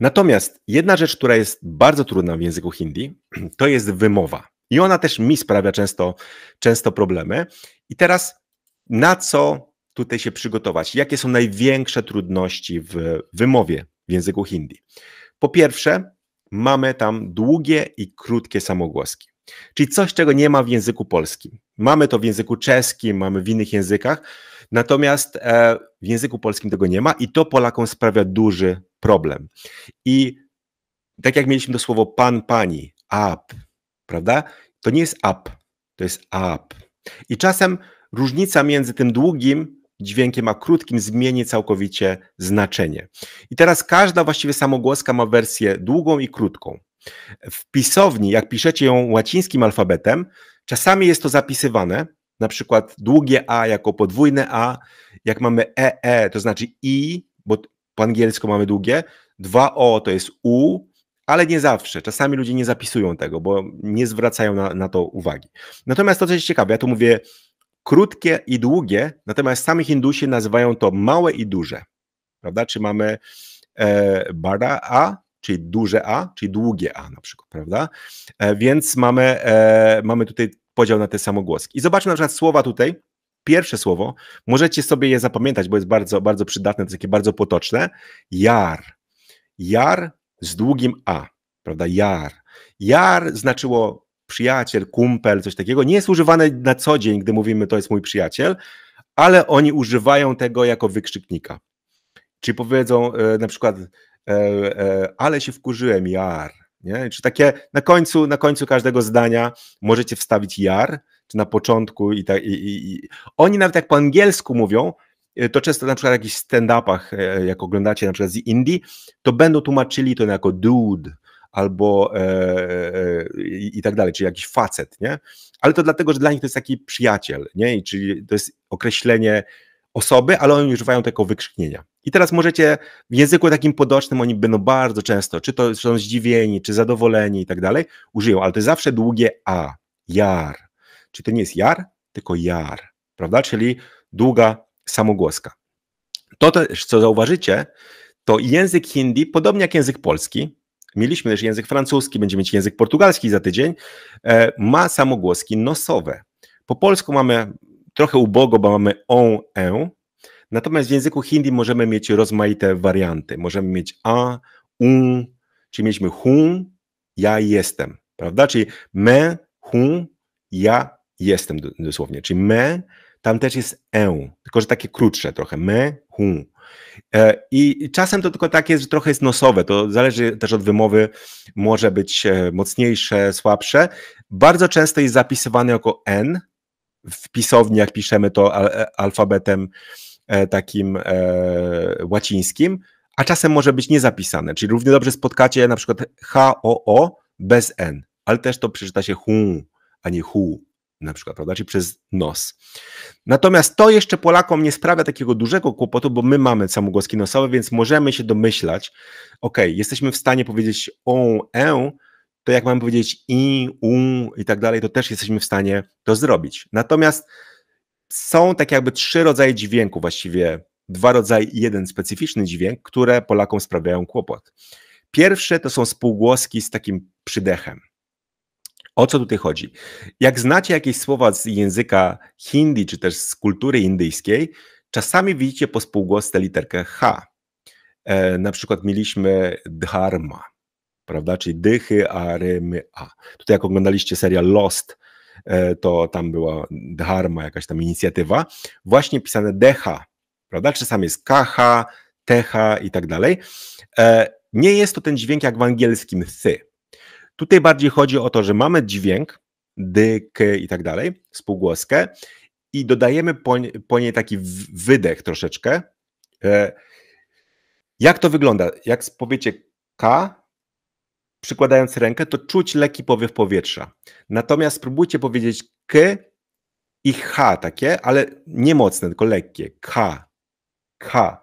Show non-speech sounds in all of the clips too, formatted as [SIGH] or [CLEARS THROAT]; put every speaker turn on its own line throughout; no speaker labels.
Natomiast jedna rzecz, która jest bardzo trudna w języku hindi, [CLEARS THROAT] to jest wymowa. I ona też mi sprawia często, często problemy. I teraz na co tutaj się przygotować? Jakie są największe trudności w wymowie w języku hindi? Po pierwsze, mamy tam długie i krótkie samogłoski. Czyli coś, czego nie ma w języku polskim. Mamy to w języku czeskim, mamy w innych językach, natomiast e, w języku polskim tego nie ma i to Polakom sprawia duży problem. I tak jak mieliśmy to słowo pan, pani, up, prawda? To nie jest up, to jest up. I czasem różnica między tym długim dźwiękiem a krótkim zmieni całkowicie znaczenie. I teraz każda właściwie samogłoska ma wersję długą i krótką. W pisowni, jak piszecie ją łacińskim alfabetem, czasami jest to zapisywane, na przykład długie A jako podwójne A, jak mamy EE, e, to znaczy I, po angielsku mamy długie, dwa o to jest u, ale nie zawsze. Czasami ludzie nie zapisują tego, bo nie zwracają na, na to uwagi. Natomiast to, co jest ciekawe, ja tu mówię krótkie i długie, natomiast sami Hindusi nazywają to małe i duże. Prawda? Czy mamy e, bara a, czyli duże a, czyli długie a na przykład, prawda? E, więc mamy, e, mamy tutaj podział na te samogłoski. I zobaczmy na przykład słowa tutaj, pierwsze słowo, możecie sobie je zapamiętać, bo jest bardzo, bardzo przydatne, to jest takie bardzo potoczne. Jar. Jar z długim A, prawda? Jar. Jar znaczyło przyjaciel, kumpel, coś takiego. Nie jest używane na co dzień, gdy mówimy to jest mój przyjaciel, ale oni używają tego jako wykrzyknika. Czy powiedzą e, na przykład, e, e, ale się wkurzyłem, jar. Nie? Czy takie na końcu, na końcu każdego zdania możecie wstawić jar, czy na początku i tak. I, i, i. Oni nawet jak po angielsku mówią, y, to często na przykład w jakichś stand-upach, e, jak oglądacie na przykład z Indii, to będą tłumaczyli to jako dude albo e, e, i tak dalej, czyli jakiś facet, nie? Ale to dlatego, że dla nich to jest taki przyjaciel, nie? I czyli to jest określenie osoby, ale oni używają tego wykrzyknienia. I teraz możecie w języku takim podocznym oni będą bardzo często, czy to są zdziwieni, czy zadowoleni i tak dalej, użyją, ale to jest zawsze długie a, jar, czy to nie jest jar, tylko jar, prawda? Czyli długa samogłoska. To też, co zauważycie, to język hindi, podobnie jak język polski, mieliśmy też język francuski, będziemy mieć język portugalski za tydzień, e, ma samogłoski nosowe. Po polsku mamy trochę ubogo, bo mamy on, e, natomiast w języku hindi możemy mieć rozmaite warianty. Możemy mieć a, un, czyli mieliśmy hun, ja jestem, prawda? Czyli me, hun, ja jestem dosłownie, czyli me, tam też jest eu, tylko że takie krótsze trochę, me, hu. E, I czasem to tylko tak jest, że trochę jest nosowe, to zależy też od wymowy, może być e, mocniejsze, słabsze. Bardzo często jest zapisywane jako n, w pisowniach piszemy to e, alfabetem takim łacińskim, a czasem może być niezapisane, czyli równie dobrze spotkacie na przykład HOO bez n, ale też to przeczyta się hu, a nie hu na przykład, prawda, czyli przez nos. Natomiast to jeszcze Polakom nie sprawia takiego dużego kłopotu, bo my mamy samogłoski nosowe, więc możemy się domyślać, ok, jesteśmy w stanie powiedzieć on, e, to jak mamy powiedzieć i, u i tak dalej, to też jesteśmy w stanie to zrobić. Natomiast są tak jakby trzy rodzaje dźwięku właściwie, dwa rodzaje i jeden specyficzny dźwięk, które Polakom sprawiają kłopot. Pierwsze to są spółgłoski z takim przydechem. O co tutaj chodzi? Jak znacie jakieś słowa z języka hindi, czy też z kultury indyjskiej, czasami widzicie pospółgłos tę literkę H. E, na przykład mieliśmy dharma, prawda? Czyli dychy, a rymy, a. Tutaj jak oglądaliście serial Lost, e, to tam była dharma, jakaś tam inicjatywa. Właśnie pisane dh, prawda? Czasami jest kh, th i tak dalej. E, nie jest to ten dźwięk jak w angielskim thy. Tutaj bardziej chodzi o to, że mamy dźwięk, dy, k i tak dalej, spółgłoskę i dodajemy po, po niej taki wydech troszeczkę. E, jak to wygląda? Jak powiecie K, przykładając rękę, to czuć lekki powiew powietrza. Natomiast spróbujcie powiedzieć K i H takie, ale nie mocne, tylko lekkie. K, K.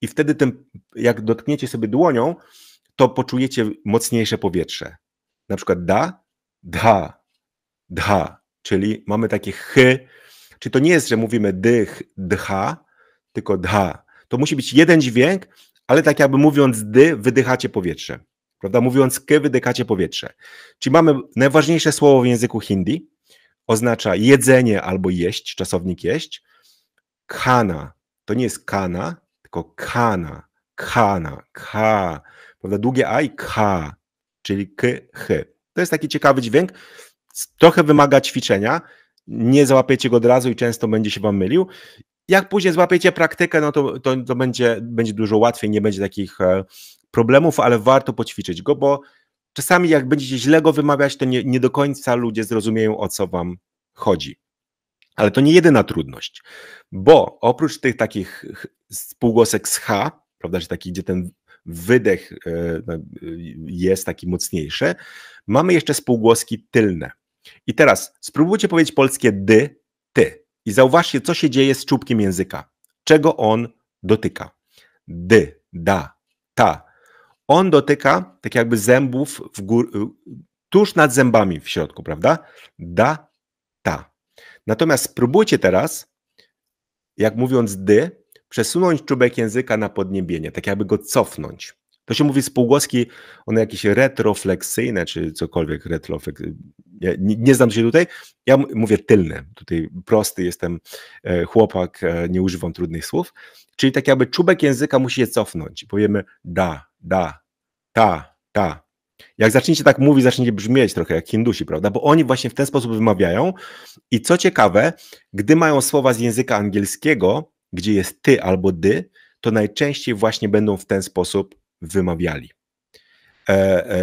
I wtedy ten, jak dotkniecie sobie dłonią, to poczujecie mocniejsze powietrze na przykład da, da, dha, czyli mamy takie chy, czyli to nie jest, że mówimy dych, dha, tylko dha. To musi być jeden dźwięk, ale tak jakby mówiąc dy, wydychacie powietrze. Prawda? Mówiąc ky, wydychacie powietrze. Czyli mamy najważniejsze słowo w języku hindi, oznacza jedzenie albo jeść, czasownik jeść. Kana, to nie jest kana, tylko kana, kana, ka, prawda? Długie a i ka, czyli k, h. To jest taki ciekawy dźwięk, trochę wymaga ćwiczenia, nie załapiecie go od razu i często będzie się Wam mylił. Jak później złapiecie praktykę, no to, to, to będzie, będzie dużo łatwiej, nie będzie takich e, problemów, ale warto poćwiczyć go, bo czasami jak będziecie źle go wymawiać, to nie, nie do końca ludzie zrozumieją, o co Wam chodzi. Ale to nie jedyna trudność, bo oprócz tych takich spółgłosek z H, prawda, że taki, gdzie ten wydech e, e, jest taki mocniejszy. Mamy jeszcze spółgłoski tylne. I teraz spróbujcie powiedzieć polskie dy, ty. I zauważcie, co się dzieje z czubkiem języka. Czego on dotyka. Dy, da, ta. On dotyka tak jakby zębów w gór, e, tuż nad zębami w środku, prawda? Da, ta. Natomiast spróbujcie teraz, jak mówiąc dy, przesunąć czubek języka na podniebienie, tak jakby go cofnąć. To się mówi z półgłoski, one jakieś retrofleksyjne, czy cokolwiek retroflek. Ja nie, nie, znam się tutaj. Ja mówię tylne. Tutaj prosty jestem e, chłopak, e, nie używam trudnych słów. Czyli tak jakby czubek języka musi się cofnąć. Powiemy da, da, ta, ta. Jak zaczniecie tak mówić, zaczniecie brzmieć trochę jak Hindusi, prawda? Bo oni właśnie w ten sposób wymawiają. I co ciekawe, gdy mają słowa z języka angielskiego, gdzie jest ty albo dy, to najczęściej właśnie będą w ten sposób wymawiali. E,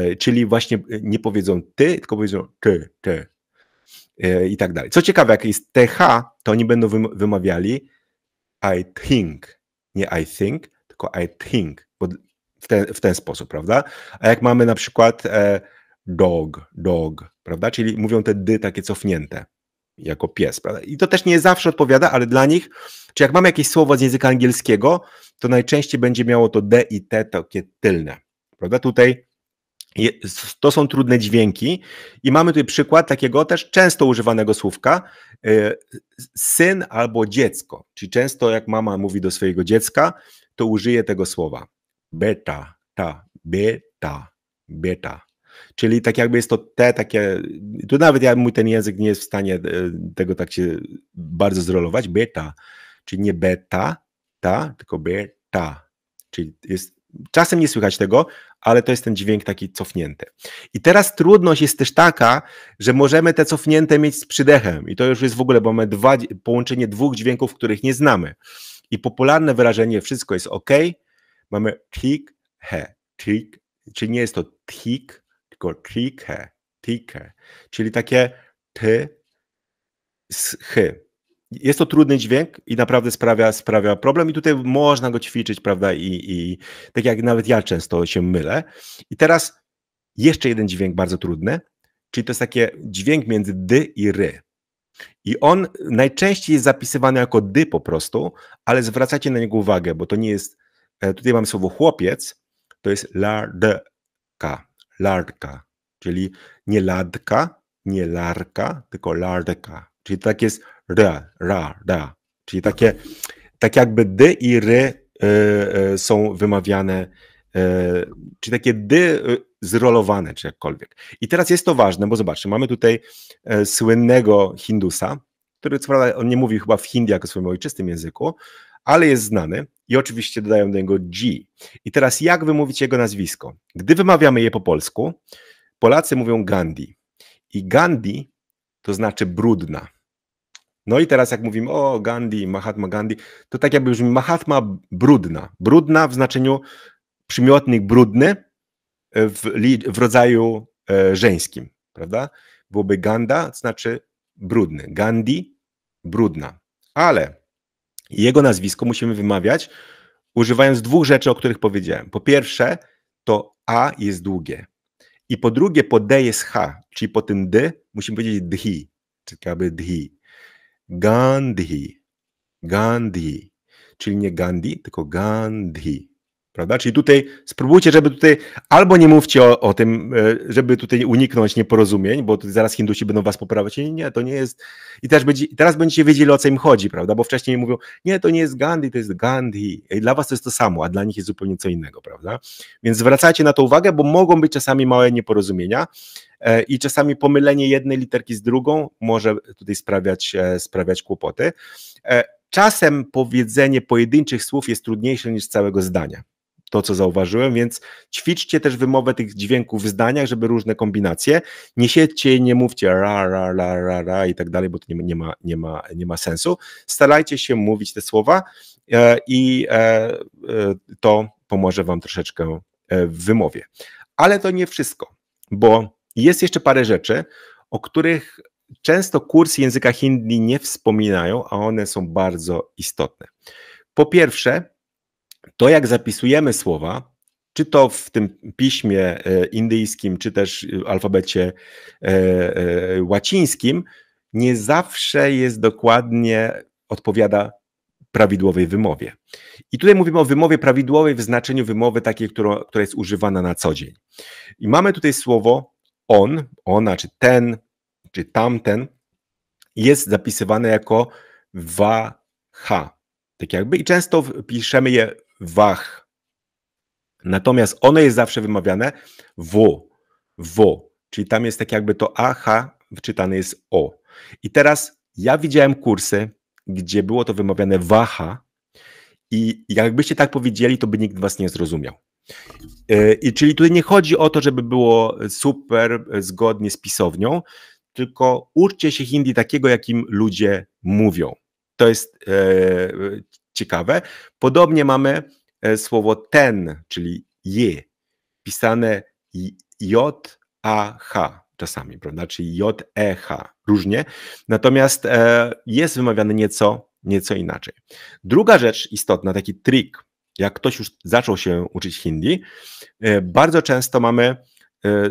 e, czyli właśnie e, nie powiedzą ty, tylko powiedzą ty, ty e, i tak dalej. Co ciekawe, jak jest th, to oni będą wymawiali I think, nie I think, tylko I think, w ten, w ten sposób, prawda? A jak mamy na przykład e, dog, dog, prawda? Czyli mówią te dy takie cofnięte jako pies. Prawda? I to też nie zawsze odpowiada, ale dla nich, czy jak mam jakieś słowo z języka angielskiego, to najczęściej będzie miało to D i T takie tylne. Prawda? Tutaj to są trudne dźwięki i mamy tutaj przykład takiego też często używanego słówka y, syn albo dziecko. Czyli często jak mama mówi do swojego dziecka, to użyje tego słowa beta, ta, beta, beta. Czyli tak jakby jest to te takie, tu nawet ja, mój ten język nie jest w stanie e, tego tak się bardzo zrolować, beta, czyli nie beta, ta, tylko beta, czyli jest, czasem nie słychać tego, ale to jest ten dźwięk taki cofnięty. I teraz trudność jest też taka, że możemy te cofnięte mieć z przydechem i to już jest w ogóle, bo mamy dwa, połączenie dwóch dźwięków, których nie znamy. I popularne wyrażenie wszystko jest ok, mamy tik, he, tik, czyli nie jest to tik, lekko tikę, czyli takie ty z chy. Jest to trudny dźwięk i naprawdę sprawia, sprawia problem i tutaj można go ćwiczyć, prawda, i, i tak jak nawet ja często się mylę. I teraz jeszcze jeden dźwięk bardzo trudny, czyli to jest taki dźwięk między dy i ry. I on najczęściej jest zapisywany jako dy po prostu, ale zwracacie na niego uwagę, bo to nie jest, e, tutaj mamy słowo chłopiec, to jest ka larka, czyli nie ladka, nie larka, tylko larka, czyli tak jest r, ra, ra, czyli takie, tak jakby d i r y, y, są wymawiane, y, czyli takie dy y, zrolowane, czy jakkolwiek. I teraz jest to ważne, bo zobaczcie, mamy tutaj e, słynnego Hindusa, który co prawda on nie mówi chyba w hindi jako swoim ojczystym języku, ale jest znany i oczywiście dodają do niego G. I teraz jak wymówić jego nazwisko? Gdy wymawiamy je po polsku, Polacy mówią Gandhi. I Gandhi to znaczy brudna. No i teraz jak mówimy o Gandhi, Mahatma Gandhi, to tak jakby brzmi Mahatma brudna. Brudna w znaczeniu przymiotnik brudny e, w, w rodzaju e, żeńskim, prawda? Byłoby Ganda, to znaczy brudny. Gandhi, brudna. Ale jego nazwisko musimy wymawiać, używając dwóch rzeczy, o których powiedziałem. Po pierwsze, to A jest długie. I po drugie, po D jest H, czyli po tym D musimy powiedzieć dhi, czyli jakby dhi. Gandhi. Gandhi. Czyli nie Gandhi, tylko Gandhi. Prawda? Czyli tutaj spróbujcie, żeby tutaj albo nie mówcie o, o tym, e, żeby tutaj uniknąć nieporozumień, bo zaraz Hindusi będą was poprawiać. Nie, nie, to nie jest. I też będzie, teraz będziecie wiedzieli, o co im chodzi, prawda? Bo wcześniej mówią, nie, to nie jest Gandhi, to jest Gandhi. I dla was to jest to samo, a dla nich jest zupełnie co innego, prawda? Więc zwracajcie na to uwagę, bo mogą być czasami małe nieporozumienia e, i czasami pomylenie jednej literki z drugą może tutaj sprawiać, e, sprawiać kłopoty. Czasem powiedzenie pojedynczych słów jest trudniejsze niż całego zdania to, co zauważyłem, więc ćwiczcie też wymowę tych dźwięków w zdaniach, żeby różne kombinacje. Nie siedźcie i nie mówcie ra, ra, ra, ra, ra i tak dalej, bo to nie, nie, ma, nie, ma, nie ma sensu. Starajcie się mówić te słowa e, i e, e to pomoże Wam troszeczkę e, w wymowie. Ale to nie wszystko, bo jest jeszcze parę rzeczy, o których często kursy języka hindi nie wspominają, a one są bardzo istotne. Po pierwsze, to jak zapisujemy słowa, czy to w tym piśmie e, indyjskim, czy też e, alfabecie e, łacińskim, nie zawsze jest dokładnie odpowiada prawidłowej wymowie. I tutaj mówimy o wymowie prawidłowej w znaczeniu wymowy takiej, która, która jest używana na co dzień. I mamy tutaj słowo on, ona, czy ten, czy tamten, jest zapisywane jako waha, tak jakby, i często piszemy je Wach. Natomiast ono jest zawsze wymawiane W, W, czyli tam jest tak jakby to AH wczytane jest O. I teraz ja widziałem kursy, gdzie było to wymawiane Waha i jakbyście tak powiedzieli, to by nikt was nie zrozumiał. E, I czyli tutaj nie chodzi o to, żeby było super zgodnie z pisownią, tylko uczcie się hindi takiego, jakim ludzie mówią. To jest e, ciekawe. Podobnie mamy e, słowo ten, czyli je, pisane J, A, H czasami, prawda? Czyli J, E, H, różnie. Natomiast e, jest wymawiany nieco, nieco inaczej. Druga rzecz istotna, taki trik, jak ktoś już zaczął się uczyć hindi, e, bardzo często mamy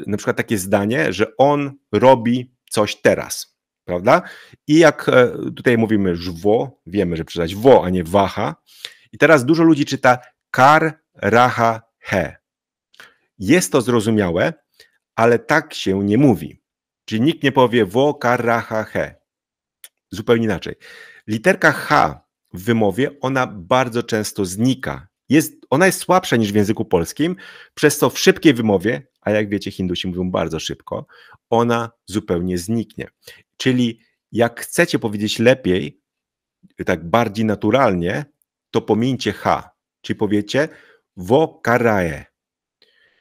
na przykład takie zdanie, że on robi coś teraz prawda? I jak e, tutaj mówimy żwo, wiemy, że przeczytać wo, a nie waha. I teraz dużo ludzi czyta kar, raha, he. Jest to zrozumiałe, ale tak się nie mówi. Czyli nikt nie powie wo, kar, raha, he. Zupełnie inaczej. Literka H w wymowie, ona bardzo często znika. Jest, ona jest słabsza niż w języku polskim, przez co w szybkiej wymowie, a jak wiecie, Hindusi mówią bardzo szybko, ona zupełnie zniknie. Czyli jak chcecie powiedzieć lepiej, tak bardziej naturalnie, to pomijcie H, czyli powiecie wo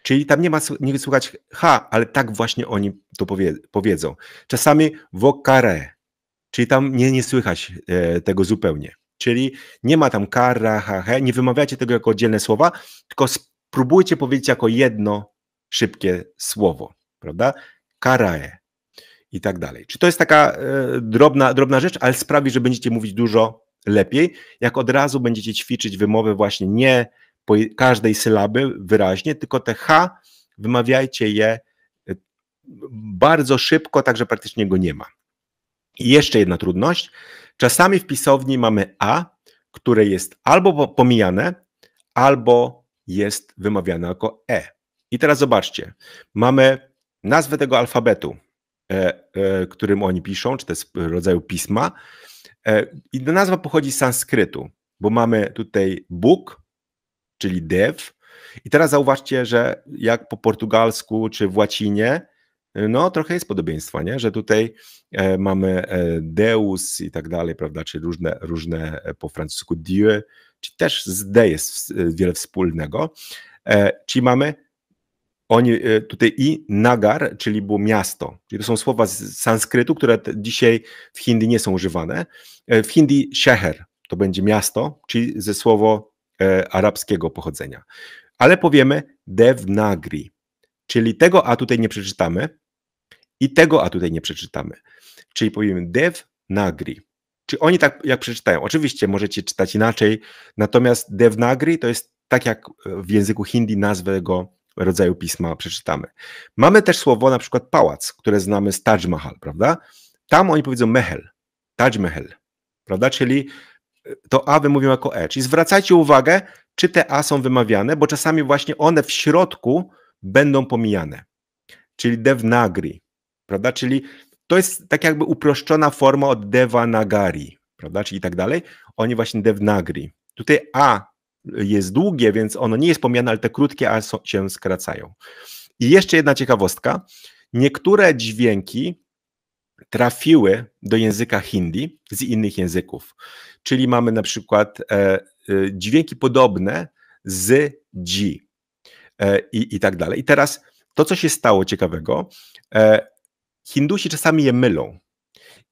Czyli tam nie ma nie słychać H, ale tak właśnie oni to powie, powiedzą. Czasami wo czyli tam nie, nie słychać e, tego zupełnie. Czyli nie ma tam kara, ha, he, nie wymawiacie tego jako oddzielne słowa, tylko spróbujcie powiedzieć jako jedno szybkie słowo, prawda? Karae i tak dalej. Czy to jest taka e, drobna, drobna rzecz, ale sprawi, że będziecie mówić dużo lepiej, jak od razu będziecie ćwiczyć wymowę właśnie nie po każdej sylaby wyraźnie, tylko te H wymawiajcie je e, bardzo szybko, także praktycznie go nie ma. I jeszcze jedna trudność. Czasami w pisowni mamy A, które jest albo pomijane, albo jest wymawiane jako E. I teraz zobaczcie. Mamy nazwę tego alfabetu. E, e, którym oni piszą, czy jest rodzaju pisma. E, I nazwa pochodzi z sanskrytu, bo mamy tutaj Bóg, czyli Dev. I teraz zauważcie, że jak po portugalsku czy w łacinie, no trochę jest podobieństwa, nie? że tutaj mamy Deus i tak dalej, prawda, czy różne, różne po francusku Dieu, czy też z D jest wiele wspólnego. Czyli mamy oni e, tutaj i nagar, czyli było miasto. Czyli to są słowa z sanskrytu, które dzisiaj w Hindi nie są używane. E, w Hindi sheher to będzie miasto, czyli ze słowo e, arabskiego pochodzenia. Ale powiemy devnagri, czyli tego a tutaj nie przeczytamy i tego a tutaj nie przeczytamy. Czyli powiemy devnagri. Czy oni tak jak przeczytają? Oczywiście możecie czytać inaczej, natomiast devnagri to jest tak jak w języku hindi nazwę go rodzaju pisma przeczytamy. Mamy też słowo na przykład pałac, które znamy z Taj Mahal, prawda? Tam oni powiedzą mehel, Taj Mehel, prawda? Czyli e, to A wymówią jako E. Czyli zwracajcie uwagę, czy te A są wymawiane, bo czasami właśnie one w środku będą pomijane. Czyli devnagri, prawda? Czyli to jest tak jakby uproszczona forma od devanagari, prawda? Czyli tak dalej. Oni właśnie devnagri. Tutaj A jest długie, więc ono nie jest pomijane, ale te krótkie A się skracają. I jeszcze jedna ciekawostka. Niektóre dźwięki trafiły do języka hindi z innych języków. Czyli mamy na przykład e, e, dźwięki podobne z dzi e, i, i tak dalej. I teraz to, co się stało ciekawego, e, Hindusi czasami je mylą.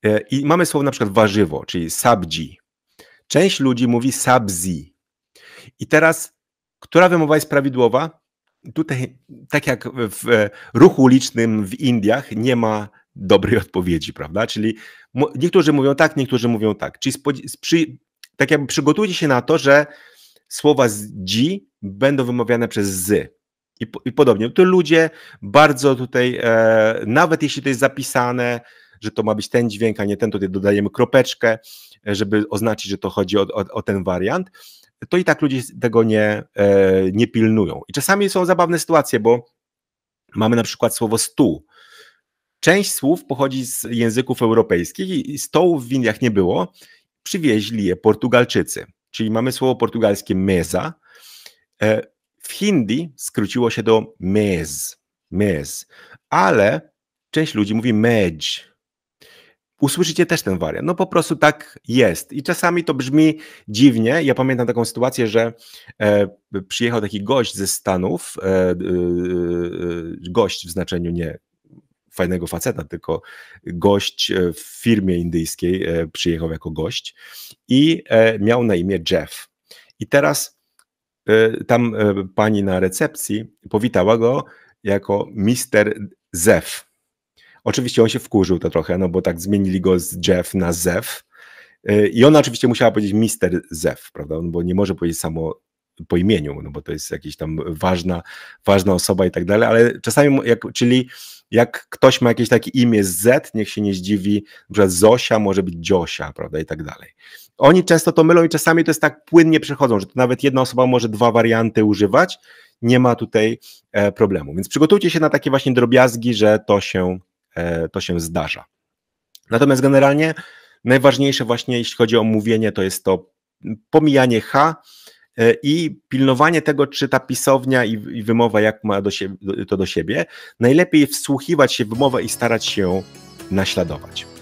E, I mamy słowo na przykład warzywo, czyli sabji. Część ludzi mówi sabzi, i teraz, która wymowa jest prawidłowa? Tutaj, tak jak w ruchu ulicznym w Indiach, nie ma dobrej [LAUGHS] odpowiedzi, prawda? Czyli niektórzy mówią tak, niektórzy mówią tak. Czyli przy, tak jakby przygotujcie się na to, że słowa z dzi będą wymawiane przez z I, po, i podobnie. To ludzie bardzo tutaj, e, nawet jeśli to jest zapisane, że to ma być ten dźwięk, a nie ten, tutaj dodajemy kropeczkę, e, żeby oznaczyć, że to chodzi o, o, o ten wariant to i tak ludzie tego nie, e, nie pilnują. I czasami są zabawne sytuacje, bo mamy na przykład słowo stół. Część słów pochodzi z języków europejskich i stołów w Indiach nie było. Przywieźli je Portugalczycy, czyli mamy słowo portugalskie mesa. E, w Hindi skróciło się do mez, mez, ale część ludzi mówi medź, usłyszycie też ten wariant. No po prostu tak jest. I czasami to brzmi dziwnie. Ja pamiętam taką sytuację, że e, przyjechał taki gość ze Stanów, e, e, e gość w znaczeniu nie fajnego faceta, tylko gość e, w firmie indyjskiej e, przyjechał jako gość i miał na imię Jeff. I teraz tam pani na recepcji powitała go jako Mister Zef. Oczywiście on się wkurzył to trochę, no bo tak zmienili go z Jeff na Zef. Y, I ona oczywiście musiała powiedzieć Mister Zef, prawda? No bo nie może powiedzieć samo po imieniu, no bo to jest jakaś tam ważna, ważna osoba i tak dalej, ale czasami, jak, czyli jak ktoś ma jakieś takie imię z Z, niech się nie zdziwi, że Zosia może być Dziosia, prawda, i tak dalej. Oni często to mylą i czasami to jest tak płynnie przechodzą, że to nawet jedna osoba może dwa warianty używać, nie ma tutaj e, problemu. Więc przygotujcie się na takie właśnie drobiazgi, że to się E, to się zdarza. Natomiast generalnie najważniejsze właśnie, jeśli chodzi o mówienie, to jest to pomijanie H e, i pilnowanie tego, czy ta pisownia i wymowa, jak ma do siebie, to do siebie. Najlepiej wsłuchiwać się w wymowę i starać się ją naśladować.